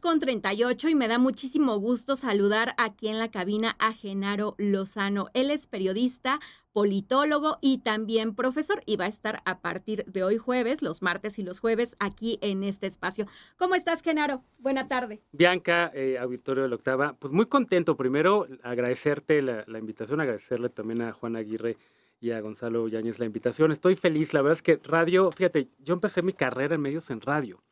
con 38 y me da muchísimo gusto saludar aquí en la cabina a Genaro Lozano. Él es periodista, politólogo y también profesor y va a estar a partir de hoy jueves, los martes y los jueves, aquí en este espacio. ¿Cómo estás, Genaro? Buena tarde. Bianca, eh, auditorio de la octava, pues muy contento. Primero, agradecerte la invitación, agradecerle también a Juan Aguirre y a Gonzalo Yáñez la invitación. Estoy feliz, la verdad es que radio, fíjate, yo empecé mi carrera en medios en radio.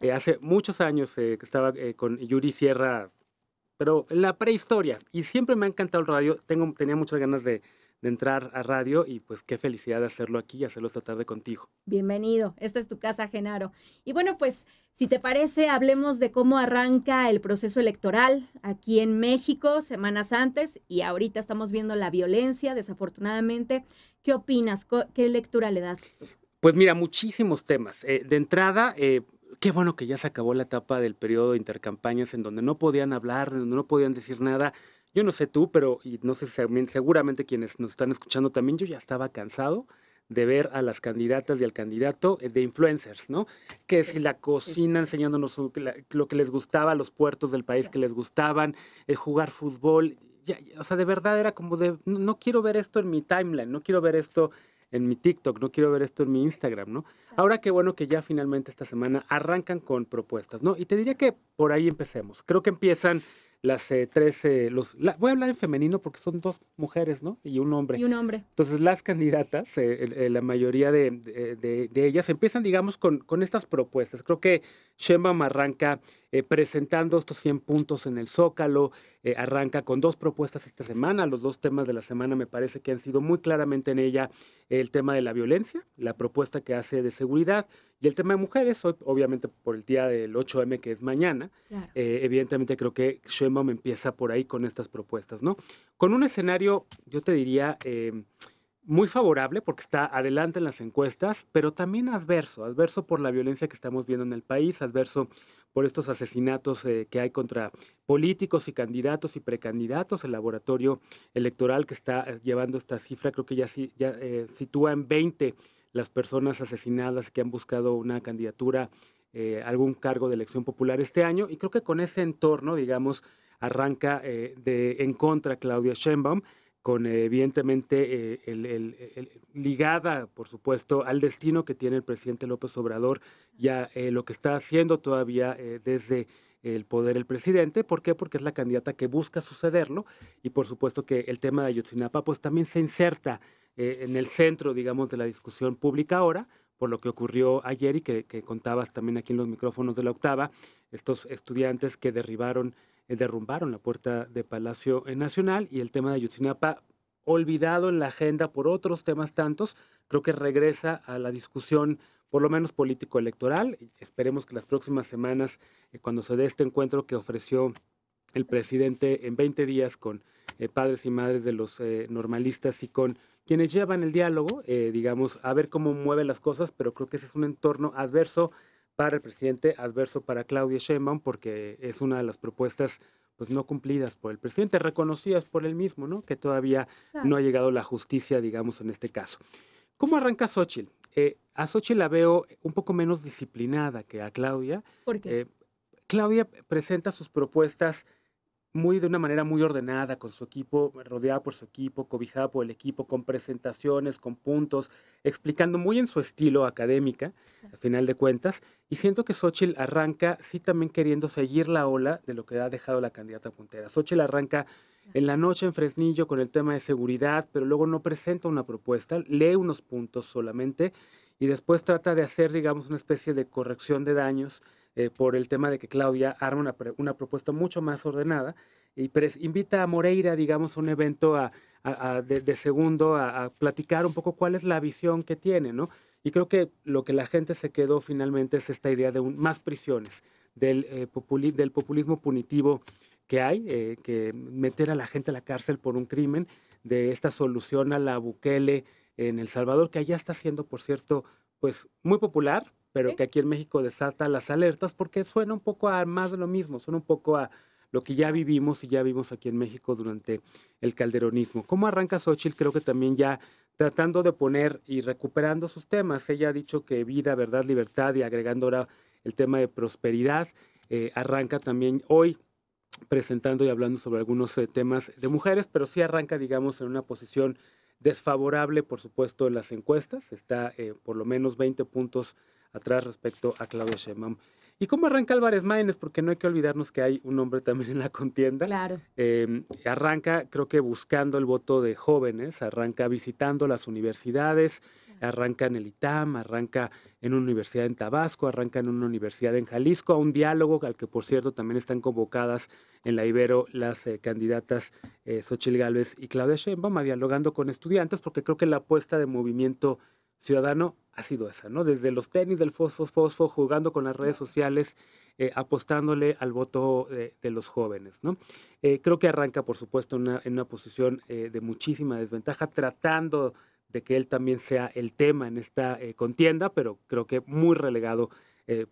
Eh, hace muchos años eh, que estaba eh, con Yuri Sierra, pero en la prehistoria, y siempre me ha encantado el radio, Tengo, tenía muchas ganas de, de entrar a radio y pues qué felicidad de hacerlo aquí y hacerlo esta tarde contigo. Bienvenido, esta es tu casa, Genaro. Y bueno, pues si te parece, hablemos de cómo arranca el proceso electoral aquí en México semanas antes y ahorita estamos viendo la violencia, desafortunadamente. ¿Qué opinas? ¿Qué lectura le das? Pues mira, muchísimos temas. Eh, de entrada... Eh, qué bueno que ya se acabó la etapa del periodo de intercampañas en donde no podían hablar, en donde no podían decir nada, yo no sé tú, pero no sé seguramente quienes nos están escuchando también, yo ya estaba cansado de ver a las candidatas y al candidato eh, de influencers, ¿no? Que si la cocina enseñándonos lo que les gustaba, los puertos del país que les gustaban, el jugar fútbol, o sea, de verdad era como de, no, no, quiero ver esto en mi timeline, no quiero ver esto en mi TikTok, no quiero ver esto en mi Instagram, ¿no? Ahora qué bueno que ya finalmente esta semana arrancan con propuestas, ¿no? Y te diría que por ahí empecemos. Creo que empiezan las eh, tres, eh, los, voy a hablar en femenino porque son dos mujeres, ¿no? Y un hombre. Y un hombre. Entonces las candidatas, eh, eh, la mayoría de, ellas, empiezan, digamos, con, con estas propuestas. Creo que Shemba Marranca eh, presentando estos 100 puntos en el Zócalo. Eh, arranca con dos propuestas esta semana. Los dos temas de la semana me parece que han sido muy claramente en ella el tema de la violencia, la propuesta que hace de seguridad y el tema de mujeres, obviamente por el día del 8M que es mañana. Eh, evidentemente creo que me empieza por ahí con estas propuestas, ¿no? Con un escenario, yo te diría muy favorable porque está adelante en las encuestas, pero también adverso, adverso por la violencia que estamos viendo en el país, adverso por estos asesinatos eh, que hay contra políticos y candidatos y precandidatos. El laboratorio electoral que está eh, llevando esta cifra creo que ya, ya eh, sitúa en 20 las personas asesinadas que han buscado una candidatura, algún cargo de elección popular este año. Y creo que con ese entorno, digamos, arranca de, en contra Claudia Sheinbaum con evidentemente eh, el, ligada, por supuesto, al destino que tiene el presidente López Obrador y a eh, lo que está haciendo todavía eh, desde el poder el presidente. ¿Por qué? Porque es la candidata que busca sucederlo y por supuesto que el tema de Ayotzinapa pues también se inserta en el centro, digamos, de la discusión pública ahora por lo que ocurrió ayer y que contabas también aquí en los micrófonos de la octava, estos estudiantes que derribaron eh, derrumbaron la puerta de Palacio eh, Nacional y el tema de Ayotzinapa, olvidado en la agenda por otros temas tantos, creo que regresa a la discusión por lo menos político-electoral. Esperemos que las próximas semanas, eh, cuando se dé este encuentro que ofreció el presidente en 20 días con padres y madres de los normalistas y con quienes llevan el diálogo, digamos, a ver cómo mueve las cosas, pero creo que ese es un entorno adverso para el presidente, adverso para Claudia Sheinbaum, porque es una de las propuestas pues no cumplidas por el presidente, reconocidas por él mismo, ¿no? Que todavía no ha llegado la justicia, digamos, en este caso. ¿Cómo arranca Xochitl? Eh, a Xochitl la veo un poco menos disciplinada que a Claudia. ¿Por qué? Eh, Claudia presenta sus propuestas muy de una manera muy ordenada con su equipo, rodeada por su equipo, cobijada por el equipo, con presentaciones, con puntos, explicando muy en su estilo académica, al final de cuentas, y siento que Xochitl arranca sí también queriendo seguir la ola de lo que ha dejado la candidata puntera. Xochitl arranca en la noche en Fresnillo con el tema de seguridad, pero luego no presenta una propuesta, lee unos puntos solamente y después trata de hacer, digamos, una especie de corrección de daños eh, por el tema de que Claudia arma una, propuesta mucho más ordenada y invita a Moreira, digamos, a un evento de, segundo a, platicar un poco cuál es la visión que tiene, ¿no? Y creo que lo que la gente se quedó finalmente es esta idea de más prisiones, eh, del, populismo punitivo que hay, eh, que meter a la gente a la cárcel por un crimen, de esta solución a la Bukele en El Salvador, que allá está siendo, por cierto, pues muy popular, pero que aquí en México desata las alertas porque suena un poco a más de lo mismo, suena un poco a lo que ya vivimos y ya vimos aquí en México durante el calderonismo. ¿Cómo arranca Xochitl? Creo que también ya tratando de poner y recuperando sus temas. Ella ha dicho que vida, verdad, libertad y agregando ahora el tema de prosperidad. Eh, arranca también hoy presentando y hablando sobre algunos eh, temas de mujeres, pero sí arranca, digamos, en una posición desfavorable, por supuesto, en las encuestas. Está eh, por lo menos 20 puntos atrás respecto a Claudia Sheinbaum. ¿Y cómo arranca Álvarez Maínez? Porque no hay que olvidarnos que hay un hombre también en la contienda. Claro. Em, arranca, creo que buscando el voto de jóvenes, arranca visitando las universidades, arranca en el ITAM, arranca en una universidad en Tabasco, arranca en una universidad en Jalisco, a un diálogo al que, por cierto, también están convocadas en la Ibero las eh, candidatas eh, Xochil Gálvez y Claudia Sheinbaum, dialogando con estudiantes, porque creo que la apuesta de movimiento ciudadano ha sido esa, ¿no? Desde los tenis del fosfo, jugando con las redes sociales, eh, apostándole al voto eh, de los jóvenes, ¿no? Eh, creo que arranca, por supuesto, en una posición de muchísima desventaja, tratando de que él también sea el tema en esta contienda, pero creo que muy relegado,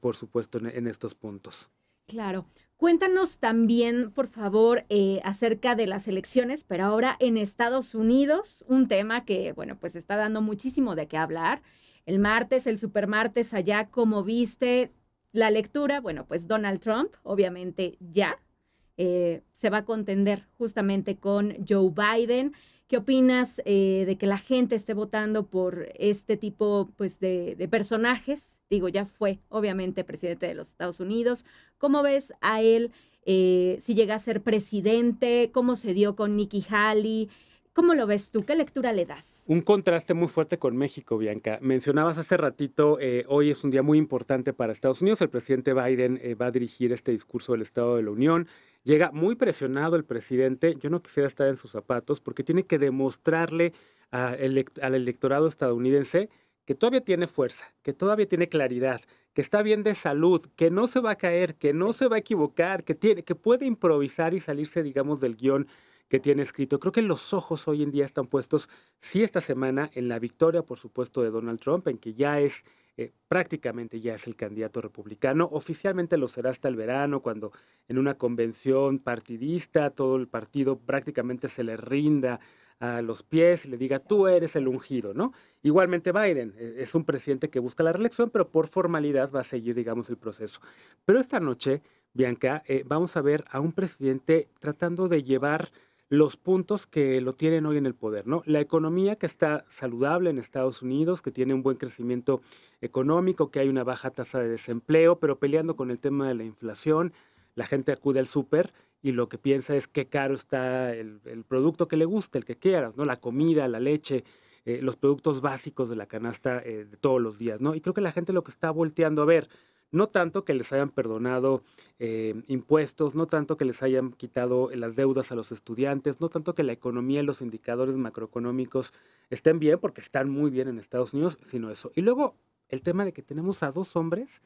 por supuesto, en estos puntos. Claro. Cuéntanos también, por favor, eh, acerca de las elecciones, pero ahora en Estados Unidos, un tema que, bueno, pues está dando muchísimo de qué hablar. El martes, el supermartes allá, como viste la lectura, bueno, pues Donald Trump, obviamente ya, eh, se va a contender justamente con Joe Biden. ¿Qué opinas eh, de que la gente esté votando por este tipo pues, de personajes digo, ya fue obviamente presidente de los Estados Unidos. ¿Cómo ves a él eh, si llega a ser presidente? ¿Cómo se dio con Nikki Haley? ¿Cómo lo ves tú? ¿Qué lectura le das? Un contraste muy fuerte con México, Bianca. Mencionabas hace ratito, eh, hoy es un día muy importante para Estados Unidos. El presidente Biden eh, va a dirigir este discurso del Estado de la Unión. Llega muy presionado el presidente. Yo no quisiera estar en sus zapatos porque tiene que demostrarle al electorado estadounidense que todavía tiene fuerza, que todavía tiene claridad, que está bien de salud, que no se va a caer, que no se va a equivocar, que, tiene, que puede improvisar y salirse, digamos, del guión que tiene escrito. Creo que los ojos hoy en día están puestos, sí, esta semana, en la victoria, por supuesto, de Donald Trump, en que ya es eh, prácticamente ya es el candidato republicano. Oficialmente lo será hasta el verano, cuando en una convención partidista todo el partido prácticamente se le rinda a los pies y le diga, tú eres el ungido, ¿no? Igualmente Biden e-, es un presidente que busca la reelección, pero por formalidad va a seguir, digamos, el proceso. Pero esta noche, Bianca, eh, vamos a ver a un presidente tratando de llevar los puntos que lo tienen hoy en el poder, ¿no? La economía que está saludable en Estados Unidos, que tiene un buen crecimiento económico, que hay una baja tasa de desempleo, pero peleando con el tema de la inflación, la gente acude al súper y lo que piensa es qué caro está el, producto que le gusta, el que quieras, ¿no? La comida, la leche, eh, los productos básicos de la canasta eh, de todos los días, ¿no? Y creo que la gente lo que está volteando a ver, no tanto que les hayan perdonado eh, impuestos, no tanto que les hayan quitado las deudas a los estudiantes, no tanto que la economía y los indicadores macroeconómicos estén bien, porque están muy bien en Estados Unidos, sino eso. Y luego el tema de que tenemos a dos hombres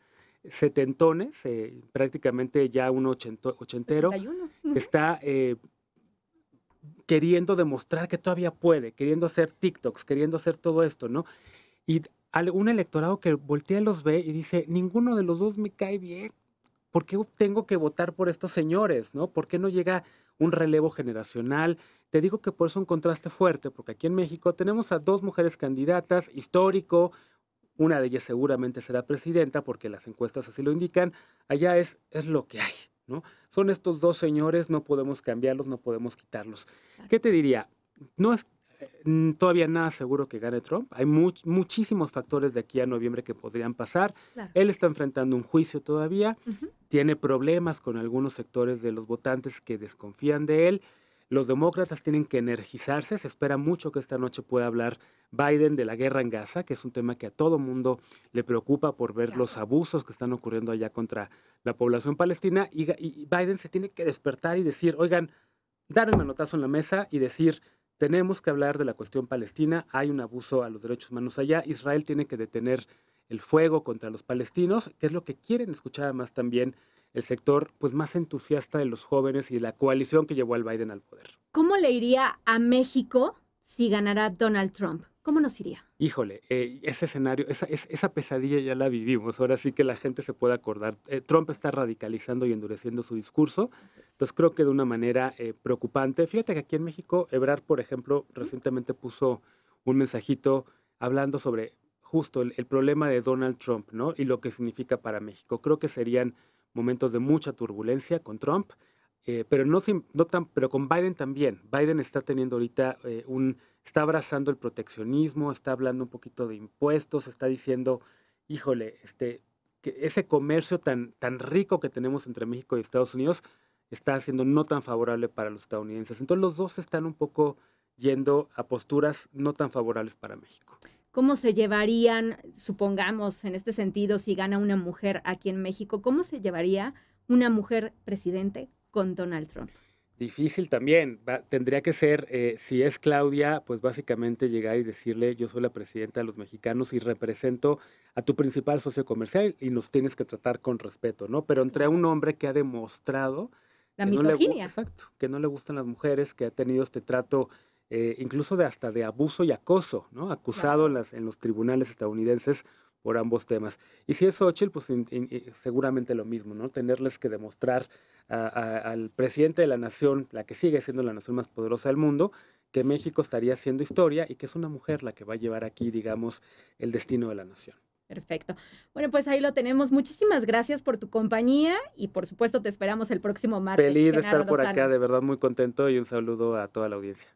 setentones, eh, prácticamente ya un ochentero, está eh, queriendo demostrar que todavía puede, queriendo hacer TikToks, queriendo hacer todo esto, ¿no? Y un electorado que voltea los ve y dice, ninguno de los dos me cae bien, ¿por qué tengo que votar por estos señores, ¿no? ¿Por qué no llega un relevo generacional? Te digo que por eso un contraste fuerte, porque aquí en México tenemos a dos mujeres candidatas, histórico, una de ellas seguramente será presidenta porque las encuestas así lo indican, allá es, es lo que hay. ¿no? Son estos dos señores, no podemos cambiarlos, no podemos quitarlos. ¿Qué te diría? No es eh, todavía nada seguro que gane Trump. Hay muchísimos factores de aquí a noviembre que podrían pasar. Él está enfrentando un juicio todavía, tiene problemas con algunos sectores de los votantes que desconfían de él los demócratas tienen que energizarse. Se espera mucho que esta noche pueda hablar Biden de la guerra en Gaza, que es un tema que a todo mundo le preocupa por ver los abusos que están ocurriendo allá contra la población palestina. Y, Biden se tiene que despertar y decir, oigan, dar un manotazo en la mesa y decir, tenemos que hablar de la cuestión palestina, hay un abuso a los derechos humanos allá, Israel tiene que detener el fuego contra los palestinos, que es lo que quieren escuchar además también el sector pues, más entusiasta de los jóvenes y de la coalición que llevó al Biden al poder. ¿Cómo le iría a México si ganara Donald Trump? ¿Cómo nos iría? Híjole, eh, ese escenario, esa, esa, pesadilla ya la vivimos. Ahora sí que la gente se puede acordar. Eh, Trump está radicalizando y endureciendo su discurso. Entonces creo que de una manera eh, preocupante. Fíjate que aquí en México, Ebrar por ejemplo, recientemente puso un mensajito hablando sobre justo el, el problema de Donald Trump, ¿no? Y lo que significa para México. Creo que serían momentos de mucha turbulencia con Trump, eh, pero, no, no tan, pero con Biden también. Biden está teniendo ahorita eh, un, está abrazando el proteccionismo, está hablando un poquito de impuestos, está diciendo, híjole, este, que ese comercio tan, tan rico que tenemos entre México y Estados Unidos está siendo no tan favorable para los estadounidenses. Entonces los dos están un poco yendo a posturas no tan favorables para México cómo se llevarían, supongamos en este sentido, si gana una mujer aquí en México, cómo se llevaría una mujer presidente con Donald Trump? Difícil también. tendría que ser, eh, si es Claudia, pues básicamente llegar y decirle, yo soy la presidenta de los mexicanos y represento a tu principal socio comercial y nos tienes que tratar con respeto, ¿no? Pero entre un hombre que ha demostrado... La misoginia. exacto, que no le gustan las mujeres, que ha tenido este trato eh, incluso de hasta de abuso y acoso, ¿no? Acusado en, en los tribunales estadounidenses por ambos temas. Y si es Xochitl, pues eh, seguramente lo mismo, ¿no? Tenerles que demostrar al presidente de la nación, la que sigue siendo la nación más poderosa del mundo, que México estaría haciendo historia y que es una mujer la que va a llevar aquí, digamos, el destino de la nación. Perfecto. Bueno, pues ahí lo tenemos. Muchísimas gracias por tu compañía y por supuesto te esperamos el próximo martes. Feliz de estar por acá, de verdad muy contento y un saludo a toda la audiencia.